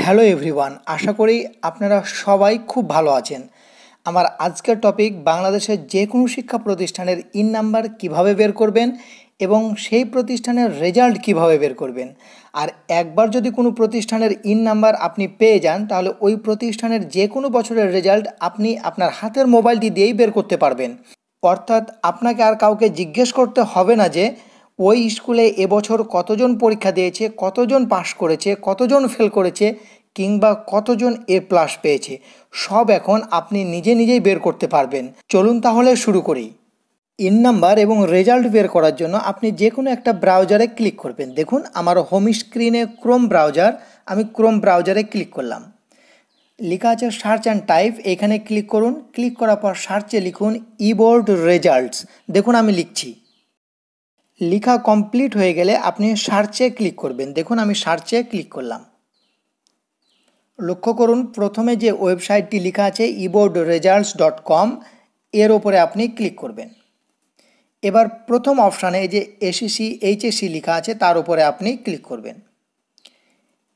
Hello everyone আশা করি আপনারা সবাই খুব ভালো আছেন আমার আজকের টপিক বাংলাদেশের যে কোনো শিক্ষা প্রতিষ্ঠানের ইন নাম্বার কিভাবে বের করবেন এবং সেই প্রতিষ্ঠানের রেজাল্ট কিভাবে বের করবেন আর একবার যদি কোনো প্রতিষ্ঠানের ইন নাম্বার আপনি পেয়ে যান তাহলে ওই প্রতিষ্ঠানের যে কোনো বছরের রেজাল্ট আপনি আপনার হাতের মোবাইলটি দিয়েই বের করতে পারবেন অর্থাৎ আপনাকে আর কাউকে জিজ্ঞেস করতে হবে না যে ওই স্কুলে এবছর কতজন পরীক্ষা দিয়েছে কতজন পাশ করেছে কতজন ফেল করেছে কিংবা কতজন এ প্লাস পেয়েছে সব এখন আপনি নিজে নিজেই বের করতে পারবেন চলুন তাহলে শুরু করি ইন নাম্বার এবং রেজাল্ট বের করার জন্য আপনি যে কোনো একটা ব্রাউজারে ক্লিক করবেন দেখুন আমার হোম স্ক্রিনে ক্রোম ব্রাউজার আমি ক্রোম ব্রাউজারে ক্লিক করলাম লেখা আছে সার্চ অ্যান্ড টাইপ এখানে ক্লিক করুন ক্লিক করার পর সার্চে লিখুন ইবোর্ড রেজাল্টস দেখুন আমি লিখছি লেখা কমপ্লিট হয়ে গেলে আপনি সার্চে ক্লিক করবেন দেখুন আমি সার্চে ক্লিক করলাম লক্ষ্য করুন প্রথমে যে ওয়েবসাইটটি লেখা আছে ইবোর্ড রেজাল্টস ডট কম এর ওপরে আপনি ক্লিক করবেন এবার প্রথম অপশানে যে এসিসি এইচএসি e e লেখা আছে তার উপরে আপনি ক্লিক করবেন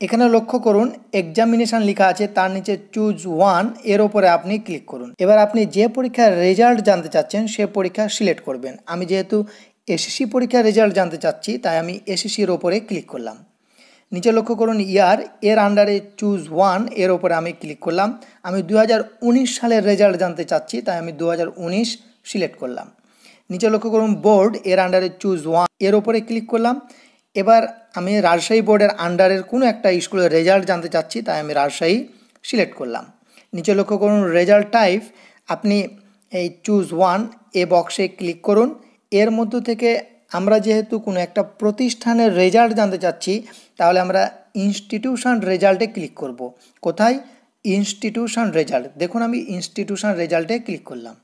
এখানে লক্ষ্য করুন এক্সামিনেশান লেখা আছে তার নিচে চুজ ওয়ান এর ওপরে আপনি ক্লিক করুন এবার আপনি যে পরীক্ষার রেজাল্ট জানতে চাচ্ছেন সে পরীক্ষা সিলেক্ট করবেন আমি যেহেতু এসএসসি পরীক্ষার রেজাল্ট জানতে চাচ্ছি তাই আমি এসএসসির ওপরে ক্লিক করলাম নিচে লক্ষ্য করুন ইয়ার এর আন্ডারে চুজ ওয়ান এর ওপরে আমি ক্লিক করলাম আমি দু সালের রেজাল্ট জানতে চাচ্ছি তাই আমি দু সিলেক্ট করলাম নিচে লক্ষ্য করুন বোর্ড এর আন্ডারে চুজ ওয়ান এর ওপরে ক্লিক করলাম এবার আমি রাজশাহী বোর্ডের আন্ডারের কোনো একটা স্কুলের রেজাল্ট জানতে চাচ্ছি তাই আমি রাজশাহী সিলেক্ট করলাম নিচে লক্ষ্য করুন রেজাল্ট টাইপ আপনি এই চুজ ওয়ান এ বক্সে ক্লিক করুন এর মধ্য থেকে আমরা যেহেতু কোনো একটা প্রতিষ্ঠানের রেজাল্ট জানতে চাচ্ছি তাহলে আমরা ইনস্টিটিউশন রেজাল্টে ক্লিক করব। কোথায় ইনস্টিটিউশন রেজাল্ট দেখুন আমি ইনস্টিটিউশন রেজাল্টে ক্লিক করলাম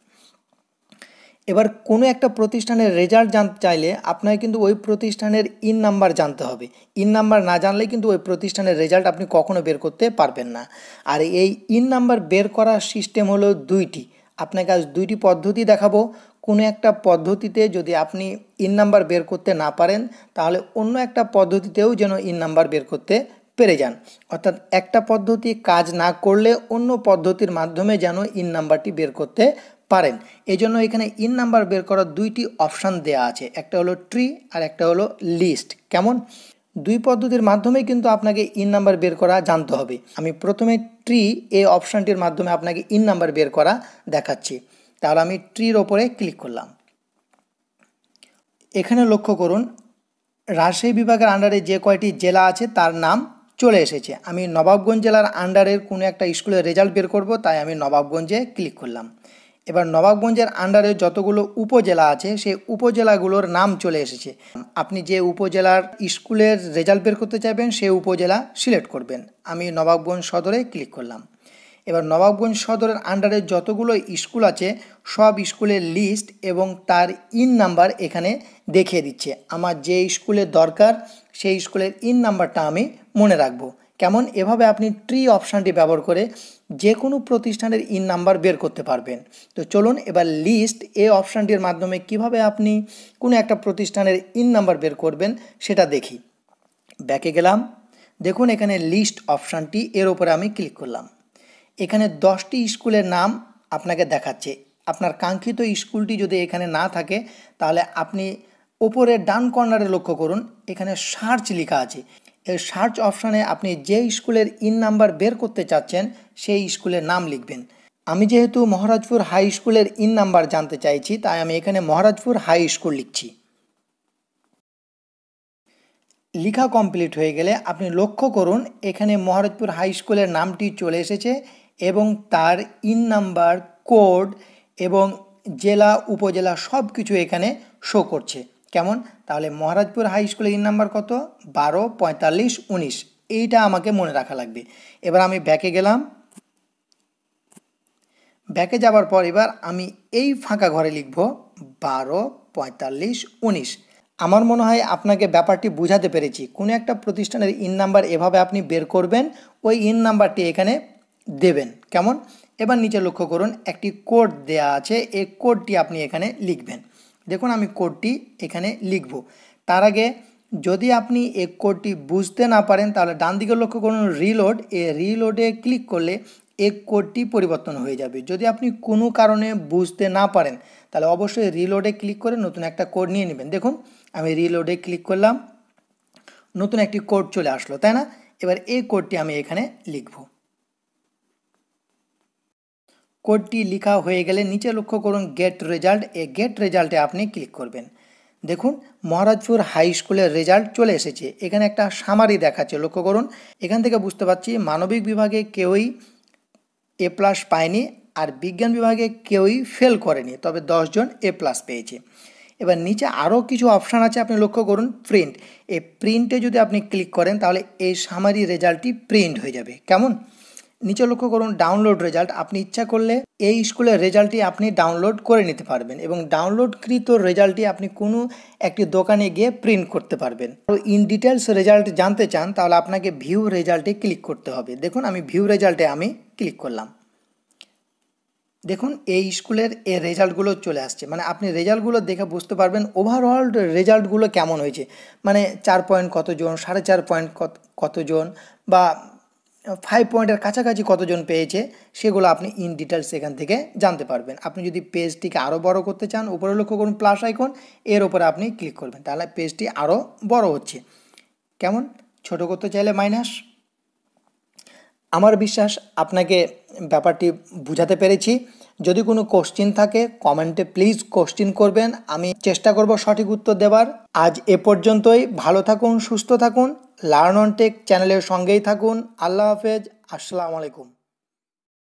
এবার কোনো একটা প্রতিষ্ঠানের রেজাল্ট জানতে চাইলে আপনাকে কিন্তু ওই প্রতিষ্ঠানের ইন নাম্বার জানতে হবে ইন নাম্বার না জানলে কিন্তু ওই প্রতিষ্ঠানের রেজাল্ট আপনি কখনো বের করতে পারবেন না আর এই ইন নাম্বার বের করার সিস্টেম হলো দুইটি আপনাকে আজ দুইটি পদ্ধতি দেখাবো কোনো একটা পদ্ধতিতে যদি আপনি ইন নাম্বার বের করতে না পারেন তাহলে অন্য একটা পদ্ধতিতেও যেন ইন নাম্বার বের করতে পেরে যান অর্থাৎ একটা পদ্ধতি কাজ না করলে অন্য পদ্ধতির মাধ্যমে যেন ইন নাম্বারটি বের করতে পারেন এই জন্য এখানে ইন নাম্বার বের করার দুইটি অপশান দেয়া আছে একটা হলো ট্রি আর একটা হলো লিস্ট কেমন দুই পদ্ধতির মাধ্যমে কিন্তু আপনাকে ইন নাম্বার বের করা জানতে হবে আমি প্রথমে ট্রি এই অপশানটির মাধ্যমে আপনাকে ইন নাম্বার বের করা দেখাচ্ছি তার আমি ট্রির ওপরে ক্লিক করলাম এখানে লক্ষ্য করুন রাজশাহী বিভাগের আন্ডারে যে কয়টি জেলা আছে তার নাম চলে এসেছে আমি নবাবগঞ্জ জেলার আন্ডারের কোনো একটা স্কুলের রেজাল্ট বের করব তাই আমি নবাবগঞ্জে ক্লিক করলাম এবার নবাবগঞ্জের আন্ডারে যতগুলো উপজেলা আছে সেই উপজেলাগুলোর নাম চলে এসেছে আপনি যে উপজেলার স্কুলের রেজাল্ট বের করতে চাইবেন সেই উপজেলা সিলেক্ট করবেন আমি নবাবগঞ্জ সদরে ক্লিক করলাম এবার নবাবগঞ্জ সদরের আন্ডারে যতগুলো স্কুল আছে সব স্কুলের লিস্ট এবং তার ইন নাম্বার এখানে দেখিয়ে দিচ্ছে আমার যে স্কুলের দরকার সেই স্কুলের ইন নাম্বারটা আমি মনে রাখবো কেমন এভাবে আপনি ট্রি অপশানটি ব্যবহার করে যে কোনো প্রতিষ্ঠানের ইন নাম্বার বের করতে পারবেন তো চলুন এবার লিস্ট এ অপশানটির মাধ্যমে কিভাবে আপনি কোনো একটা প্রতিষ্ঠানের ইন নাম্বার বের করবেন সেটা দেখি ব্যাকে গেলাম দেখুন এখানে লিস্ট অপশানটি এর ওপরে আমি ক্লিক করলাম এখানে দশটি স্কুলের নাম আপনাকে দেখাচ্ছে আপনার কাঙ্ক্ষিত স্কুলটি যদি এখানে না থাকে তাহলে আপনি ওপরে ডান কর্নারে লক্ষ্য করুন এখানে সার্চ লেখা আছে এই সার্চ অপশানে আপনি যে স্কুলের ইন নাম্বার বের করতে চাচ্ছেন সেই স্কুলের নাম লিখবেন আমি যেহেতু মহারাজপুর হাই স্কুলের ইন নাম্বার জানতে চাইছি তাই আমি এখানে মহারাজপুর হাই স্কুল লিখছি লিখা কমপ্লিট হয়ে গেলে আপনি লক্ষ্য করুন এখানে মহারাজপুর হাই স্কুলের নামটি চলে এসেছে এবং তার ইন নাম্বার কোড এবং জেলা উপজেলা সব কিছু এখানে শো করছে কেমন তাহলে মহারাজপুর হাই স্কুলের ইন নাম্বার কত বারো পঁয়তাল্লিশ উনিশ এইটা আমাকে মনে রাখা লাগবে এবার আমি ব্যাকে গেলাম ব্যাকে যাবার পর এবার আমি এই ফাঁকা ঘরে লিখব বারো পঁয়তাল্লিশ উনিশ আমার মনে হয় আপনাকে ব্যাপারটি বুঝাতে পেরেছি কোনো একটা প্রতিষ্ঠানের ইন নাম্বার এভাবে আপনি বের করবেন ওই ইন নাম্বারটি এখানে দেবেন কেমন এবার নিচে লক্ষ্য করুন একটি কোড দেয়া আছে এই কোডটি আপনি এখানে লিখবেন দেখুন আমি কোডটি এখানে লিখব তার আগে যদি আপনি এই কোডটি বুঝতে না পারেন তাহলে ডান দিকে লক্ষ্য করুন রিলোড এ রিলোডে ক্লিক করলে এই কোডটি পরিবর্তন হয়ে যাবে যদি আপনি কোনো কারণে বুঝতে না পারেন তাহলে অবশ্যই রিলোডে ক্লিক করে নতুন একটা কোড নিয়ে নেবেন দেখুন আমি রিলোডে ক্লিক করলাম নতুন একটি কোড চলে আসলো তাই না এবার এই কোডটি আমি এখানে লিখবো কোডটি লেখা হয়ে গেলে নিচে লক্ষ্য করুন গেট রেজাল্ট এ গেট রেজাল্টে আপনি ক্লিক করবেন দেখুন মহারাজপুর হাই স্কুলের রেজাল্ট চলে এসেছে এখানে একটা সামারি দেখাচ্ছে লক্ষ্য করুন এখান থেকে বুঝতে পারছি মানবিক বিভাগে কেউই এ প্লাস পায়নি আর বিজ্ঞান বিভাগে কেউই ফেল করেনি তবে দশজন এ প্লাস পেয়েছে এবার নিচে আরও কিছু অপশান আছে আপনি লক্ষ্য করুন প্রিন্ট এই প্রিন্টে যদি আপনি ক্লিক করেন তাহলে এই সামারি রেজাল্টটি প্রিন্ট হয়ে যাবে কেমন নিচে লক্ষ্য করুন ডাউনলোড রেজাল্ট আপনি ইচ্ছা করলে এই স্কুলের রেজাল্টটি আপনি ডাউনলোড করে নিতে পারবেন এবং ডাউনলোডকৃত রেজাল্টটি আপনি কোনো একটি দোকানে গিয়ে প্রিন্ট করতে পারবেন আর ইন ডিটেলস রেজাল্ট জানতে চান তাহলে আপনাকে ভিউ রেজাল্টে ক্লিক করতে হবে দেখুন আমি ভিউ রেজাল্টে আমি ক্লিক করলাম দেখুন এই স্কুলের এ রেজাল্টগুলো চলে আসছে মানে আপনি রেজাল্টগুলো দেখে বুঝতে পারবেন ওভারঅল রেজাল্টগুলো কেমন হয়েছে মানে চার পয়েন্ট কতজন সাড়ে চার পয়েন্ট কতজন বা ফাইভ পয়েন্টের কাছাকাছি কতজন পেয়েছে সেগুলো আপনি ইন ডিটেলস এখান থেকে জানতে পারবেন আপনি যদি পেজটিকে আরও বড় করতে চান উপরে লক্ষ্য করুন প্লাস আইকন এর উপরে আপনি ক্লিক করবেন তাহলে পেজটি আরও বড় হচ্ছে কেমন ছোট করতে চাইলে মাইনাস আমার বিশ্বাস আপনাকে ব্যাপারটি বুঝাতে পেরেছি যদি কোনো কোশ্চিন থাকে কমেন্টে প্লিজ কোশ্চিন করবেন আমি চেষ্টা করব সঠিক উত্তর দেবার আজ এ পর্যন্তই ভালো থাকুন সুস্থ থাকুন লার্ন অন টেক চ্যানেলের সঙ্গেই থাকুন আল্লাহ হাফেজ আসসালামু আলাইকুম